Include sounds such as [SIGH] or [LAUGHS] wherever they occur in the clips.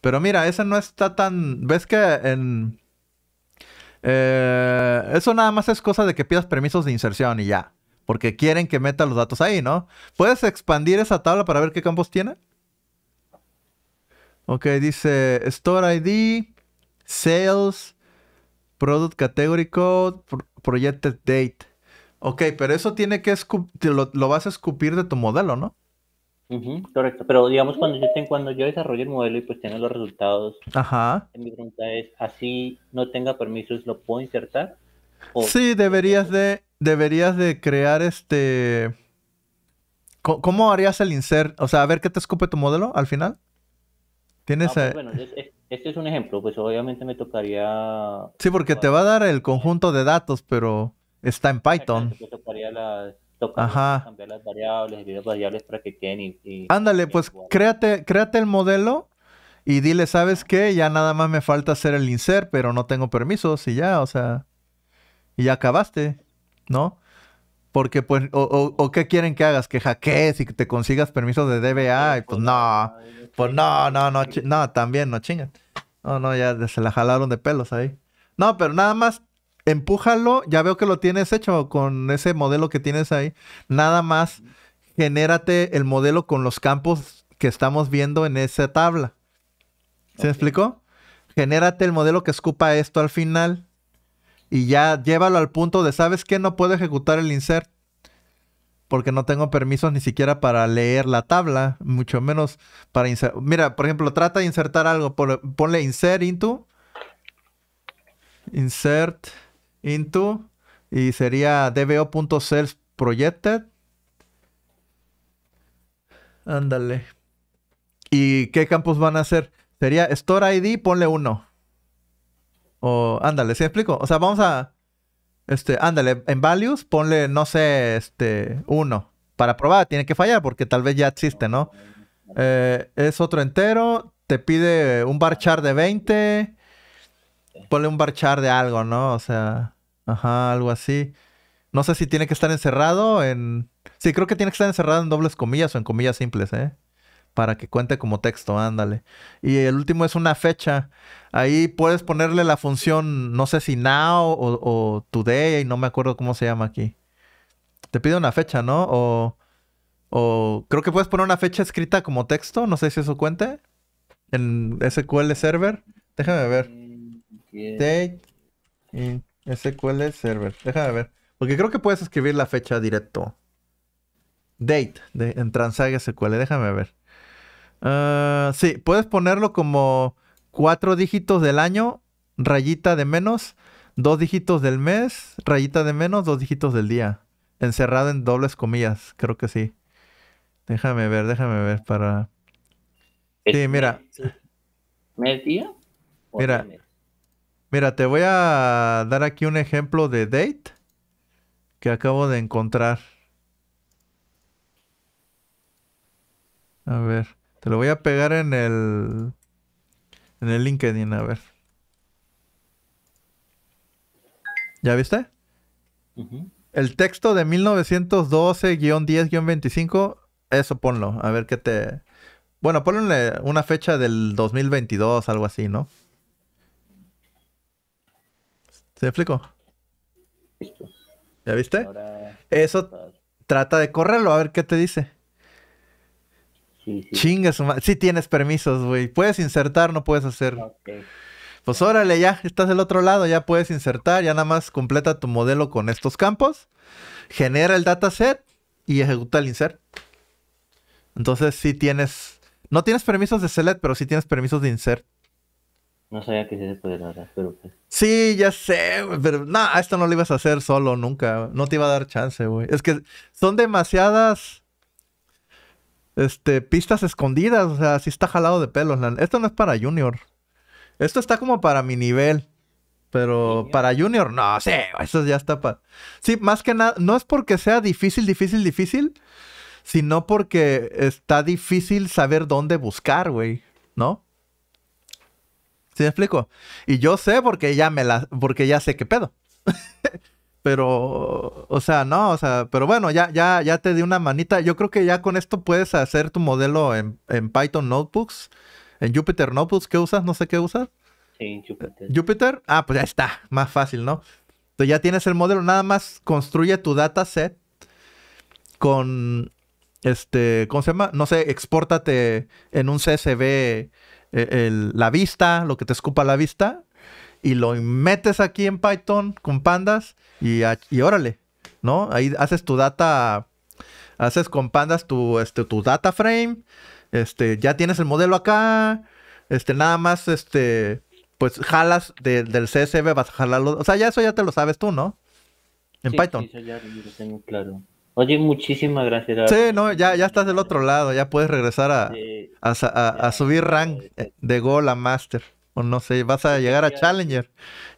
Pero mira, ese no está tan. ¿Ves que en. Eh, eso nada más es cosa de que pidas permisos de inserción y ya. Porque quieren que meta los datos ahí, ¿no? ¿Puedes expandir esa tabla para ver qué campos tiene? Ok, dice Store ID, Sales, Product Category Code, Projected Date. Ok, pero eso tiene que lo vas a escupir de tu modelo, ¿no? correcto, pero digamos cuando yo, cuando yo desarrollo el modelo y pues tiene los resultados, Ajá. mi pregunta es, así no tenga permisos, ¿lo puedo insertar? Sí, deberías de, deberías de crear este... ¿Cómo, harías el insert? O sea, a ver qué te escupe tu modelo al final. Tienes... Ah, pues, eh? bueno, este es un ejemplo, pues obviamente me tocaría... Sí, porque te va a dar el conjunto de datos, pero está en Python. Me pues, tocaría Ajá. cambiar las variables, las variables para que queden y, Ándale, pues créate, créate el modelo y dile, ¿sabes qué? Ya nada más me falta hacer el insert, pero no tengo permisos y ya, o sea, y ya acabaste, ¿no? Porque pues, o, o, qué quieren que hagas, que hackees y que te consigas permisos de DBA, pues, pues no, pues no, no, no, no, también no chingan. No, no, ya se la jalaron de pelos ahí. No, pero nada más empújalo, ya veo que lo tienes hecho con ese modelo que tienes ahí. Nada más genérate el modelo con los campos que estamos viendo en esa tabla. ¿Se explicó? Genérate el modelo que escupa esto al final y ya llévalo al punto de, ¿sabes qué? No puedo ejecutar el insert porque no tengo permisos ni siquiera para leer la tabla, mucho menos para insertar. Mira, por ejemplo, trata de insertar algo, ponle insert into, insert into y sería dbo.self-projected. Ándale. ¿Y qué campus van a hacer? Sería store ID, ponle uno. O ándale, ¿se explico? O sea, vamos a este, ándale, en values ponle no sé, este, uno. Para probar, tiene que fallar porque tal vez ya existe, ¿no? Eh, es otro entero, te pide un bar de 20, Ponle un barchar de algo, ¿no? O sea, ajá, algo así. No sé si tiene que estar encerrado en... Sí, creo que tiene que estar encerrado en dobles comillas o en comillas simples, ¿eh? Para que cuente como texto, ándale. Y el último es una fecha. Ahí puedes ponerle la función, no sé si now o, o today, no me acuerdo cómo se llama aquí. Te pide una fecha, ¿no? O, o creo que puedes poner una fecha escrita como texto, no sé si eso cuente. En SQL Server. Déjame ver. Date in SQL Server. Déjame ver. Porque creo que puedes escribir la fecha directo. Date de, en Transag SQL. Déjame ver. Ah, sí, puedes ponerlo como cuatro dígitos del año, rayita de menos, dos dígitos del mes, rayita de menos, dos dígitos del día. Encerrado en dobles comillas, creo que sí. Déjame ver, déjame ver para. Sí, mira. ¿Mes día? Mira, Mira, te voy a dar aquí un ejemplo de date que acabo de encontrar. A ver, te lo voy a pegar en el en el LinkedIn, a ver. ¿Ya viste? El texto de 1912-10-25, eso ponlo, a ver qué te... Bueno, ponle una fecha del 2022, algo así, ¿no? ¿Se explico? ¿Ya viste? Eso trata de correrlo, a ver qué te dice. Sí, tienes permisos, güey. Puedes insertar, no puedes hacer. Pues órale, ya estás del otro lado, ya puedes insertar, ya nada más completa tu modelo con estos campos, genera el dataset y ejecuta el insert. Entonces si tienes, no tienes permisos de select, pero sí tienes permisos de insert. No sabía que se podía nada, pero pues. Sí, ya sé, pero no, esto no lo ibas a hacer solo nunca. No te iba a dar chance, güey. Es que son demasiadas este, pistas escondidas. O sea, sí está jalado de pelos. Esto no es para Junior. Esto está como para mi nivel. Pero para Junior, no, sí, eso ya está para. Sí, más que nada, no es porque sea difícil, difícil, difícil, sino porque está difícil saber dónde buscar, güey, ¿no? ¿Sí explico? Y yo sé porque ya me la, porque ya sé qué pedo. [LAUGHS] pero, o sea, no, o sea, pero bueno, ya, ya, ya te di una manita. Yo creo que ya con esto puedes hacer tu modelo en, Python Notebooks, en Jupyter Notebooks. ¿Qué usas? No sé qué usas. Sí, Jupyter. Eh, Jupyter. Ah, pues ya está, más fácil, ¿no? Entonces ya tienes el modelo, nada más construye tu dataset con, este, ¿cómo se llama? No sé, expórtate en un CSV eh, la vista, lo que te escupa la vista, y lo metes aquí en Python con pandas y, y órale, ¿no? Ahí haces tu data, haces con pandas tu, este, tu data frame, este, ya tienes el modelo acá, este, nada más, este, pues jalas del CSV, vas a jalarlo, o sea, ya eso ya te lo sabes tú, ¿no? En Python. Sí, ya lo tengo claro. Oye, muchísimas gracias. Sí, no, ya, ya estás del otro lado, ya puedes regresar a a, subir rank eh, de gol a master. O no sé, vas a llegar a challenger.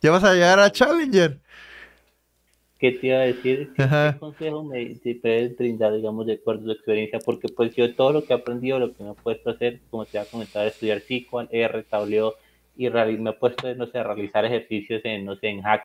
Ya vas a llegar a challenger. ¿Qué te iba a decir? ¿Qué, consejo me si puedes brindar, digamos, de acuerdo a tu experiencia? Porque pues yo todo lo que he aprendido, lo que me he puesto a hacer, como te iba a estudiar SQL, R, W, y me he puesto, no sé, a realizar ejercicios en, no sé, en hack